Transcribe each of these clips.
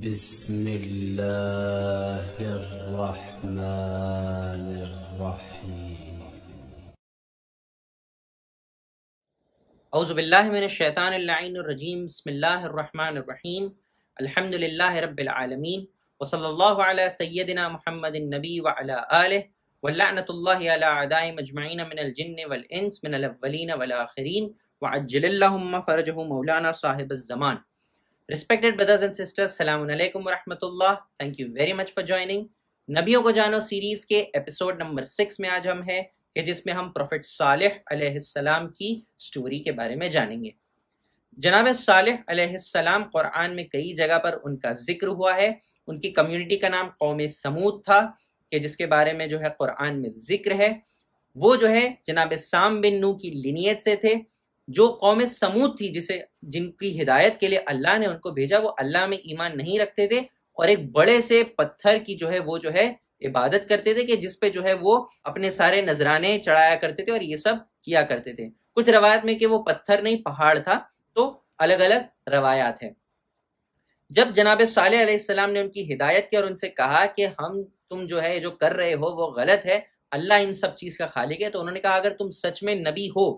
بسم الله الرحمن الرحيم أعوذ بالله من الشيطان اللعين الرجيم بسم الله الرحمن الرحيم الحمد لله رب العالمين وصلى الله على سيدنا محمد النبي وعلى آله واللعنة الله على أعدائهم مجمعين من الجن والإنس من الأولين والآخرين وعجل اللهم فرجه مولانا صاحب الزمان respected brothers and sisters Assalamu alaikum wa rahmatullah. Thank you very much नबियों को जानो series के episode number six में आज हम है कि जिसमें हम प्रोफेट सालिह की स्टोरी के बारे में जानेंगे जनाब सालिह कुरान में कई जगह पर उनका जिक्र हुआ है उनकी कम्युनिटी का नाम कौम समूद था कि जिसके बारे में जो है कुरान में जिक्र है वो जो है जनाब साम बिन नू की लिनियत से थे जो कौम समूद थी जिसे जिनकी हिदायत के लिए अल्लाह ने उनको भेजा वो अल्लाह में ईमान नहीं रखते थे और एक बड़े से पत्थर की जो है वो जो है इबादत करते थे कि जिसपे जो है वो अपने सारे नजराने चढ़ाया करते थे और ये सब किया करते थे कुछ रवायत में कि वो पत्थर नहीं पहाड़ था तो अलग अलग रवायात है जब जनाब सलाम ने उनकी हिदायत की और उनसे कहा कि हम तुम जो है जो कर रहे हो वो गलत है अल्लाह इन सब चीज़ का खालिक है तो उन्होंने कहा अगर तुम सच में नबी हो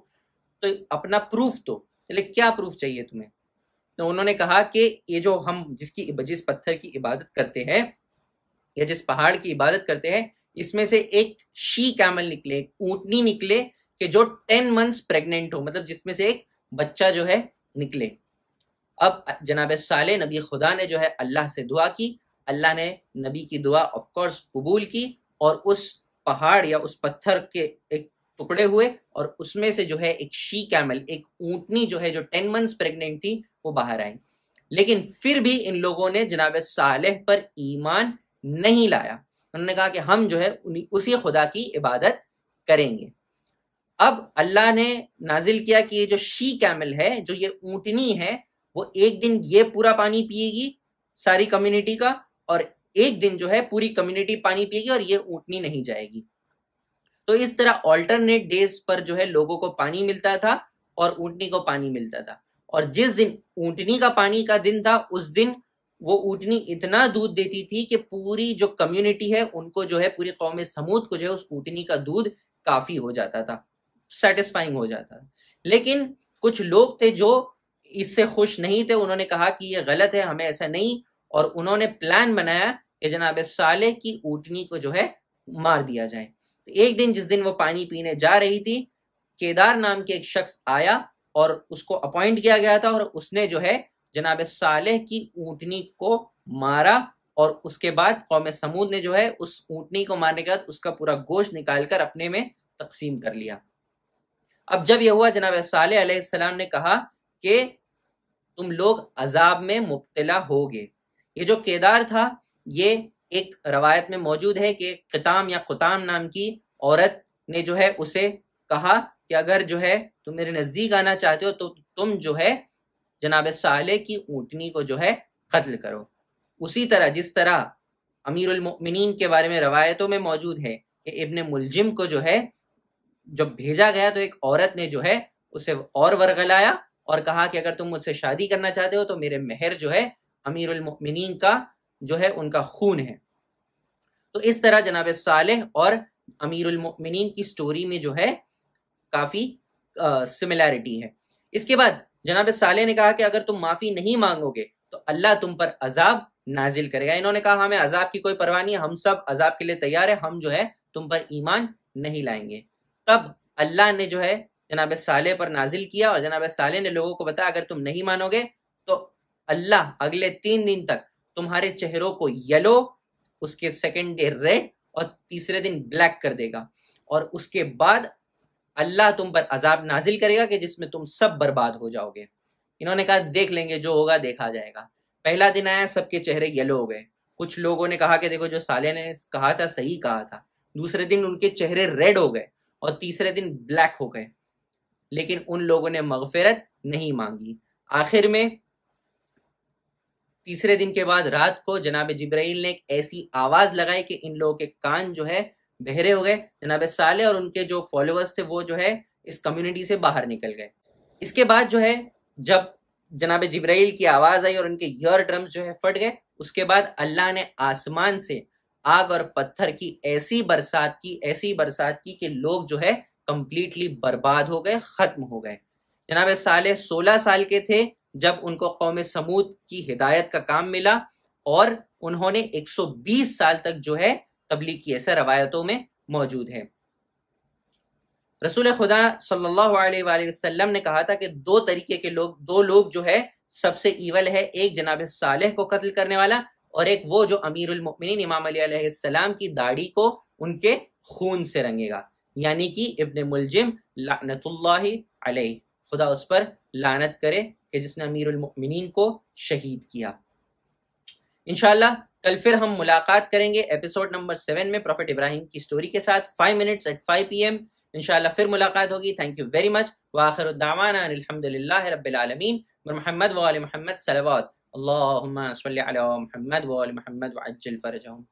तो अपना प्रूफ दो चले क्या प्रूफ चाहिए तुम्हें तो उन्होंने कहा कि ये जो हम जिसकी जिस पत्थर की इबादत करते हैं या जिस पहाड़ की इबादत करते हैं इसमें से एक शी कैमल निकले एक ऊटनी निकले कि जो टेन मंथ्स प्रेग्नेंट हो मतलब जिसमें से एक बच्चा जो है निकले अब जनाब साले नबी खुदा ने जो है अल्लाह से दुआ की अल्लाह ने नबी की दुआ ऑफ कोर्स कबूल की और उस पहाड़ या उस पत्थर के एक उपड़े हुए और उसमें से जो है एक शी कैमल एक ऊंटनी जो है जो टेन मंथ्स प्रेग्नेंट थी वो बाहर आई लेकिन फिर भी इन लोगों ने जनाब सालेह पर ईमान नहीं लाया उन्होंने कहा कि हम जो है उसी खुदा की इबादत करेंगे अब अल्लाह ने नाजिल किया कि ये जो शी कैमल है जो ये ऊँटनी है वो एक दिन ये पूरा पानी पिएगी सारी कम्युनिटी का और एक दिन जो है पूरी कम्युनिटी पानी पिएगी और ये ऊँटनी नहीं जाएगी तो इस तरह ऑल्टरनेट डेज पर जो है लोगों को पानी मिलता था और ऊटनी को पानी मिलता था और जिस दिन ऊटनी का पानी का दिन था उस दिन वो ऊटनी इतना दूध देती थी कि पूरी जो कम्युनिटी है उनको जो है पूरी कौम समूद को जो है उस ऊटनी का दूध काफ़ी हो जाता था सेटिस्फाइंग हो जाता था लेकिन कुछ लोग थे जो इससे खुश नहीं थे उन्होंने कहा कि ये गलत है हमें ऐसा नहीं और उन्होंने प्लान बनाया कि जनाब साले की ऊटनी को जो है मार दिया जाए तो एक दिन जिस दिन वो पानी पीने जा रही थी केदार नाम के एक शख्स आया और उसको अपॉइंट किया गया था और उसने जो है जनाब सालेह की ऊटनी को मारा और उसके बाद कौम समूद ने जो है उस ऊँटनी को मारने के बाद उसका पूरा गोश्त निकाल कर अपने में तकसीम कर लिया अब जब यह हुआ जनाब सालेम ने कहा कि तुम लोग अजाब में मुबतला होगे ये जो केदार था ये एक रवायत में मौजूद है कि खिताम या खुताम नाम की औरत ने जो है उसे कहा कि अगर जो है तुम मेरे नज़दीक आना चाहते हो तो तुम जो है जनाब साले की ऊँटनी को जो है कत्ल करो उसी तरह जिस तरह अमीरमिन के बारे में रवायतों में मौजूद है कि इबन मुलजिम को जो है जब भेजा गया तो एक औरत ने जो है उसे और वर्गलाया और कहा कि अगर तुम मुझसे शादी करना चाहते हो तो मेरे मेहर जो है अमीरमिन का जो है उनका खून है तो इस तरह जनाब सालेह और उलमिन की स्टोरी में जो है काफी सिमिलैरिटी है इसके बाद जनाब साले ने कहा कि अगर तुम माफी नहीं मांगोगे तो अल्लाह तुम पर अजाब नाजिल करेगा इन्होंने कहा हमें अजाब की कोई परवाह नहीं हम सब अजाब के लिए तैयार है हम जो है तुम पर ईमान नहीं लाएंगे तब अल्लाह ने जो है जनाब सालेह पर नाजिल किया और जनाब साले ने लोगों को बताया अगर तुम नहीं मानोगे तो अल्लाह अगले तीन दिन तक तुम्हारे चेहरों को येलो उसके सेकेंड डे रेड और तीसरे दिन ब्लैक कर देगा और उसके बाद अल्लाह तुम पर अजाब नाजिल करेगा कि जिसमें तुम सब बर्बाद हो जाओगे इन्होंने कहा देख लेंगे जो होगा देखा जाएगा पहला दिन आया सबके चेहरे येलो हो गए कुछ लोगों ने कहा कि देखो जो साले ने कहा था सही कहा था दूसरे दिन उनके चेहरे रेड हो गए और तीसरे दिन ब्लैक हो गए लेकिन उन लोगों ने मगफिरत नहीं मांगी आखिर में तीसरे दिन के बाद रात को जनाब जिब्राइल ने एक ऐसी आवाज लगाई कि इन लोगों के कान जो है बहरे हो गए जनाब साले और उनके जो फॉलोअर्स थे वो जो है इस कम्युनिटी से बाहर निकल गए इसके बाद जो है जब जनाब जिब्राइल की आवाज आई और उनके ईयर ड्रम्स जो है फट गए उसके बाद अल्लाह ने आसमान से आग और पत्थर की ऐसी बरसात की ऐसी बरसात की कि लोग जो है कंप्लीटली बर्बाद हो गए खत्म हो गए जनाब साले सोलह साल के थे जब उनको कौम समूद की हिदायत का काम मिला और उन्होंने 120 साल तक जो है तबलीग की ऐसा रवायतों में मौजूद है रसूल खुदा सल्लल्लाहु अलैहि वसल्लम ने कहा था कि दो तरीके के लोग दो लोग जो है सबसे ईवल है एक जनाब सालेह को कत्ल करने वाला और एक वो जो उलमिन इमाम सलाम की दाढ़ी को उनके खून से रंगेगा यानी कि इब्न मुलजिम लानतुल्लाह खुदा उस पर लानत करे कि जिसने अमीर उलमिन को शहीद किया इनशाला कल फिर हम मुलाकात करेंगे एपिसोड नंबर सेवन में प्रॉफिट इब्राहिम की स्टोरी के साथ five minutes at five P M इनशाला फिर मुलाकात होगी थैंक यू वेरी मच वाखिर अलहमदिल्ला रबालमीन महमद वाल महमद सलवात अल्लाह महमद वाल महमद वजल फ़रजहम